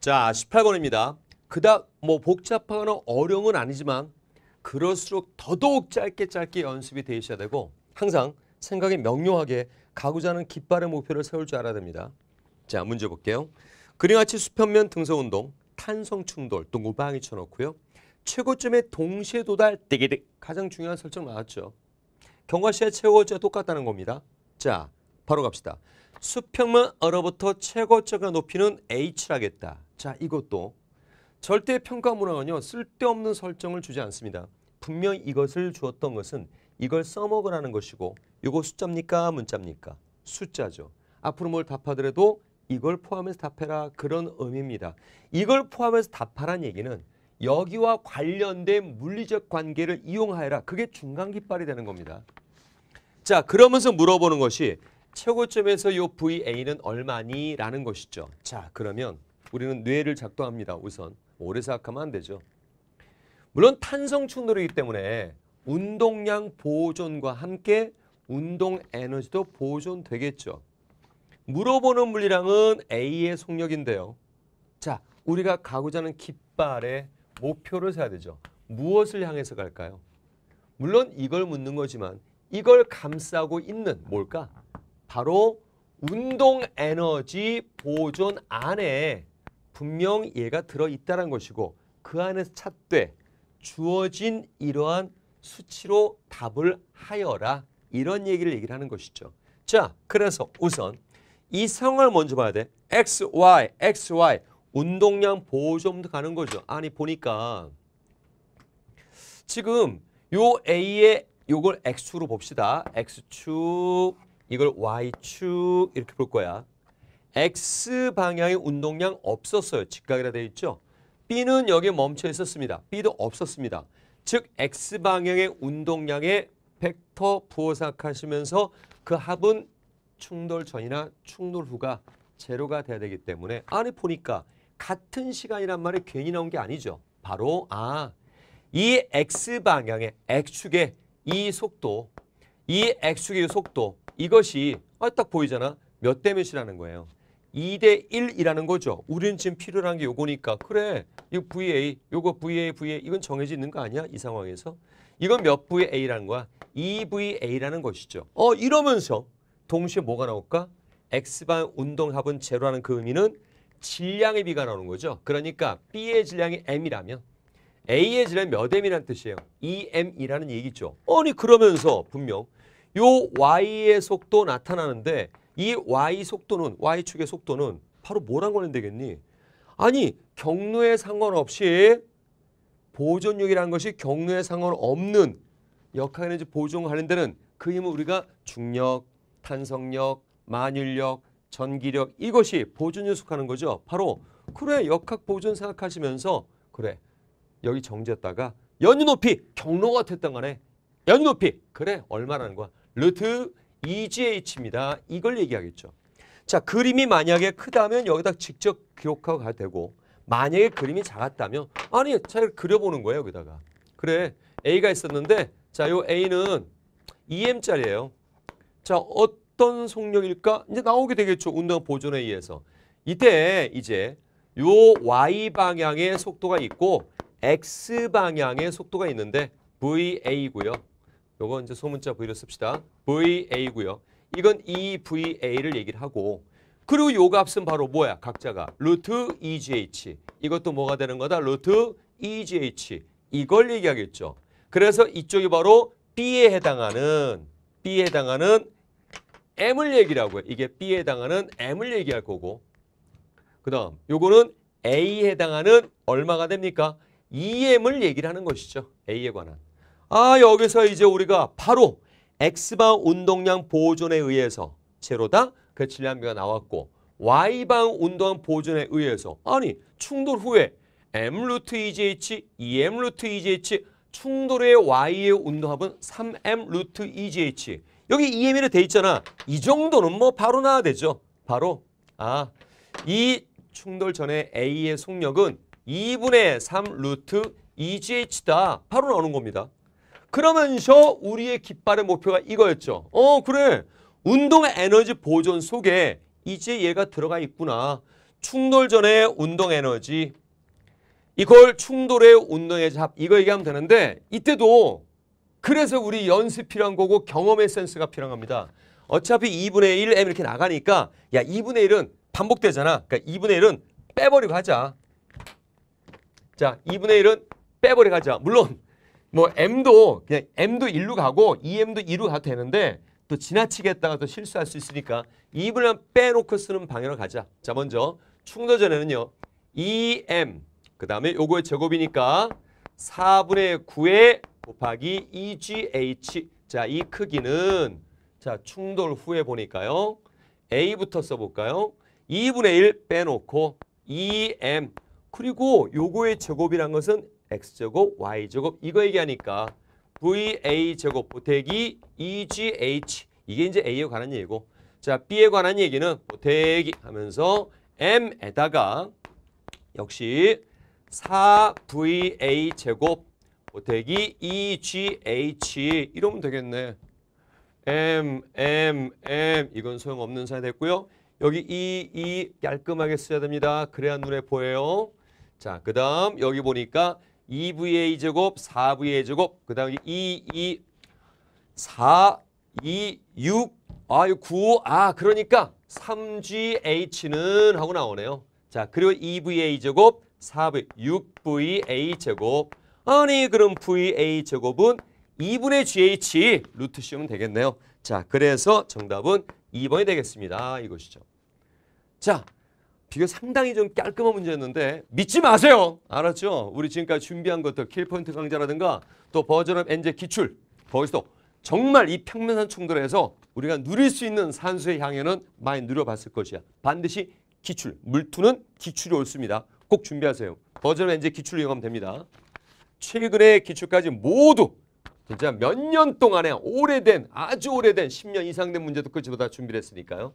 자 18번입니다. 그닥 뭐 복잡하거나 어려운 건 아니지만 그럴수록 더더욱 짧게 짧게 연습이 돼 있어야 되고 항상 생각이 명료하게 가고자 하는 깃발의 목표를 세울 줄 알아야 됩니다. 자 문제 볼게요. 그림같이 수평면 등서운동 탄성 충돌 동고방이 쳐놓고요. 최고점에 동시에 도달 띠기득 가장 중요한 설정 나왔죠. 경과 시의 최고점 똑같다는 겁니다. 자 바로 갑시다. 수평면 얼어부터 최고점과 높이는 H라겠다. 자, 이것도 절대 평가문항은요. 쓸데없는 설정을 주지 않습니다. 분명 이것을 주었던 것은 이걸 써먹으라는 것이고 이거 숫자입니까? 문자입니까? 숫자죠. 앞으로 뭘 답하더라도 이걸 포함해서 답해라 그런 의미입니다. 이걸 포함해서 답하란 얘기는 여기와 관련된 물리적 관계를 이용하여라. 그게 중간 깃발이 되는 겁니다. 자 그러면서 물어보는 것이 최고점에서 요 VA는 얼마니? 라는 것이죠. 자 그러면 우리는 뇌를 작동합니다. 우선 오래 생각하면 안 되죠. 물론 탄성 충돌이기 때문에 운동량 보존과 함께 운동 에너지도 보존되겠죠. 물어보는 물리랑은 A의 속력인데요. 자, 우리가 가고자 하는 깃발의 목표를 세야 되죠. 무엇을 향해서 갈까요? 물론 이걸 묻는 거지만 이걸 감싸고 있는 뭘까? 바로 운동 에너지 보존 안에 분명 얘가 들어있다는 것이고 그 안에서 찾되 주어진 이러한 수치로 답을 하여라 이런 얘기를 얘기를 하는 것이죠. 자 그래서 우선 이 상황을 먼저 봐야 돼. x, y, x, y 운동량 보조점도 가는 거죠. 아니 보니까 지금 요 A의 요걸 X로 봅시다. X축 이걸 Y축 이렇게 볼 거야. X 방향의 운동량 없었어요. 직각이라 되어 있죠. B는 여기에 멈춰 있었습니다. B도 없었습니다. 즉 X 방향의 운동량의 벡터 부호삭하시면서 그 합은 충돌 전이나 충돌 후가 제로가 돼야 되기 때문에 안에 보니까 같은 시간이란 말이 괜히 나온 게 아니죠. 바로 아이 x 방향의 x축의 이 속도, 이 x축의 속도 이것이 아, 딱 보이잖아. 몇 대 몇이라는 거예요. 2대 1이라는 거죠. 우리는 지금 필요한 게 요거니까. 그래. 이 VA, 요거 VA, VA 이건 정해지는 거 아니야? 이 상황에서. 이건 몇 VA라는 거야? 2VA라는 것이죠. 어 이러면서 동시에 뭐가 나올까? X반 운동합은 제로라는 그 의미는 질량의 비가 나오는 거죠. 그러니까 B의 질량이 M이라면 A의 질량이 몇 M이라는 뜻이에요. 2M이라는 얘기죠. 아니 그러면서 분명 요 y의 속도 나타나는데 이 y 속도는 y축의 속도는 바로 뭐랑 관련되겠니? 아니 경로에 상관없이 보존력이라는 것이 경로에 상관없는 역학에너지 보존하는 데는 그 힘을 우리가 중력, 탄성력, 만율력, 전기력 이것이 보존에 속하는 거죠. 바로 그래 역학 보존 생각하시면서 그래 여기 정지했다가 연유 높이 경로가 됐던 거네. 연유 높이 그래 얼마라는 거야. 루트 e g h 입니다 이걸 얘기하겠죠. 자, 그림이 만약에 크다면 여기다 직접 기록고가야 되고 만약에 그림이 작았다면 아니, 잘 그려보는 거예요, 여기다가. 그래, A가 있었는데 자, 요 A는 2M짜리예요. E 자, 어떤 속력일까? 이제 나오게 되겠죠. 운동 보존에 의해서. 이때 이제 요 Y 방향의 속도가 있고 X 방향의 속도가 있는데 VA고요. 요거 이제 소문자 V로 씁시다. VA고요. 이건 EVA를 얘기를 하고 그리고 요 값은 바로 뭐야? 각자가 루트 EGH. 이것도 뭐가 되는 거다? 루트 EGH. 이걸 얘기하겠죠. 그래서 이쪽이 바로 B에 해당하는 B에 해당하는 M을 얘기라고요. 이게 B에 해당하는 M을 얘기할 거고 그다음 요거는 A에 해당하는 얼마가 됩니까? EM을 얘기를 하는 것이죠. A에 관한. 아 여기서 이제 우리가 바로 X방 운동량 보존에 의해서 제로다 그 질량비가 나왔고 Y방 운동량 보존에 의해서 아니 충돌 후에 M 루트 EGH, EM 루트 EGH 충돌 후에 Y의 운동합은 3M 루트 EGH 여기 EM이라 돼 있잖아 이 정도는 뭐 바로 나와야 되죠 바로 아 이 충돌 전에 A의 속력은 2분의 3 루트 EGH다 바로 나오는 겁니다 그러면서 우리의 깃발의 목표가 이거였죠. 어 그래 운동 에너지 보존 속에 이제 얘가 들어가 있구나. 충돌 전에 운동 에너지 이걸 충돌의 운동의 잡 이거 얘기하면 되는데 이때도 그래서 우리 연습 필요한 거고 경험의 센스가 필요한 겁니다. 어차피 2분의 1 m 이렇게 나가니까 야 2분의 1은 반복되잖아. 그러니까 2분의 1은 빼버리고 하자. 자 2분의 1은 빼버리고 하자. 물론 뭐 M도 그냥 예. M도 1로 가고 2M도 2로 가도 되는데 또 지나치게 했다가 또 실수할 수 있으니까 2분을 빼놓고 쓰는 방향으로 가자. 자 먼저 충돌 전에는요. 2M e 그 다음에 요거의 제곱이니까 4분의 9에 곱하기 2GH e 자이 크기는 자 충돌 후에 보니까요. A부터 써볼까요? 2분의 1 빼놓고 2M e 그리고 요거의 제곱이란 것은 x제곱 y제곱 이거 얘기하니까 va제곱 보태기 egh 이게 이제 a에 관한 얘기고 자 b에 관한 얘기는 보태기 하면서 m에다가 역시 4va 제곱 보태기 egh 이러면 되겠네 m m m 이건 소용없는 사이 됐고요 여기 이, e, 이 e 깔끔하게 써야 됩니다. 그래야 눈에 보여요. 자, 그 다음 여기 보니까 2VA 제곱, 4VA 제곱, 그 다음에 2, 2, 4, 2, 6, 아, 9, 아, 그러니까 3GH는 하고 나오네요. 자, 그리고 2VA 제곱, 4V, 6VA 제곱. 아니, 그럼 VA 제곱은 2분의 GH 루트 씌우면 되겠네요. 자, 그래서 정답은 2번이 되겠습니다. 이것이죠. 자, 비교 상당히 좀 깔끔한 문제였는데 믿지 마세요. 알았죠? 우리 지금까지 준비한 것들 킬포인트 강좌라든가 또 버전업 엔제 기출, 버스도 정말 이평면산 충돌에서 우리가 누릴 수 있는 산수의 향연은 많이 누려봤을 것이야. 반드시 기출, 물투는 기출이 옳습니다. 꼭 준비하세요. 버전업 엔제 기출 이용하면 됩니다. 최근에 기출까지 모두 진짜 몇 년 동안에 오래된 아주 오래된 10년 이상 된 문제도 끝으로 다 준비를 했으니까요.